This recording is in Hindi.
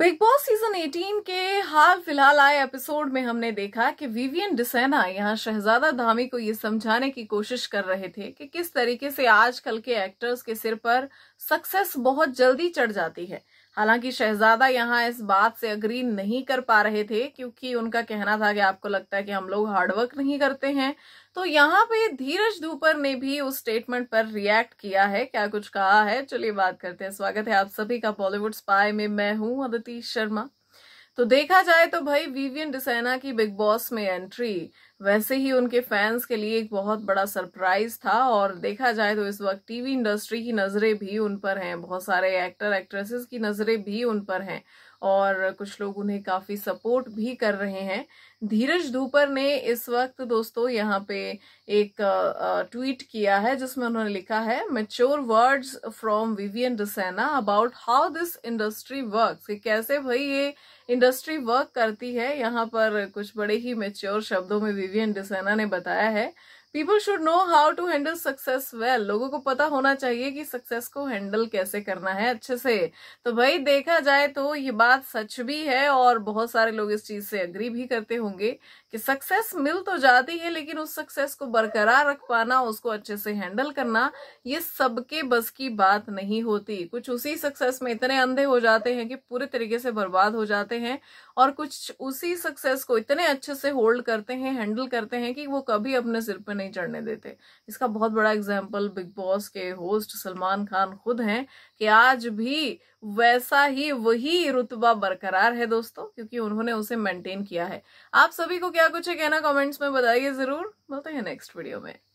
बिग बॉस सीजन 18 के हाल फिलहाल आए एपिसोड में हमने देखा कि विवियन डिसेना यहाँ शहजादा धामी को ये समझाने की कोशिश कर रहे थे कि किस तरीके से आजकल के एक्टर्स के सिर पर सक्सेस बहुत जल्दी चढ़ जाती है हालांकि शहजादा यहाँ इस बात से अग्री नहीं कर पा रहे थे क्योंकि उनका कहना था कि आपको लगता है कि हम लोग हार्डवर्क नहीं करते हैं तो यहाँ पे धीरज धूपर ने भी उस स्टेटमेंट पर रिएक्ट किया है क्या कुछ कहा है चलिए बात करते हैं स्वागत है आप सभी का बॉलीवुड स्पाई में मैं हूँ अदिति शर्मा तो देखा जाए तो भाई विवियन डिसैना की बिग बॉस में एंट्री वैसे ही उनके फैंस के लिए एक बहुत बड़ा सरप्राइज था और देखा जाए तो इस वक्त टीवी इंडस्ट्री की नज़रें भी उन पर हैं बहुत सारे एक्टर एक्ट्रेसेस की नज़रें भी उन पर हैं और कुछ लोग उन्हें काफ़ी सपोर्ट भी कर रहे हैं धीरज धूपर ने इस वक्त दोस्तों यहाँ पे एक ट्वीट किया है जिसमें उन्होंने लिखा है mature words from Vivian Dsena about how this industry work कि कैसे भाई ये इंडस्ट्री वर्क करती है यहाँ पर कुछ बड़े ही मेच्योर शब्दों में विवियन डिसेना ने बताया है people should know how to handle success well लोगों को पता होना चाहिए कि सक्सेस को हैंडल कैसे करना है अच्छे से तो भाई देखा जाए तो ये बात सच भी है और बहुत सारे लोग इस चीज से अग्री भी करते होंगे कि सक्सेस मिल तो जाती है लेकिन उस सक्सेस को बरकरार रख पाना उसको अच्छे से हैंडल करना ये सबके बस की बात नहीं होती कुछ उसी सक्सेस में इतने अंधे हो जाते हैं कि पूरे तरीके से बर्बाद हो जाते हैं और कुछ उसी सक्सेस को इतने अच्छे से होल्ड करते हैं हैंडल करते हैं कि वो कभी अपने सिर पर नहीं चढ़ने देते इसका बहुत बड़ा एग्जाम्पल बिग बॉस के होस्ट सलमान खान खुद हैं कि आज भी वैसा ही वही रुतबा बरकरार है दोस्तों क्योंकि उन्होंने उसे मेंटेन किया है आप सभी को क्या कुछ है कहना कमेंट्स में बताइए जरूर मिलते हैं नेक्स्ट वीडियो में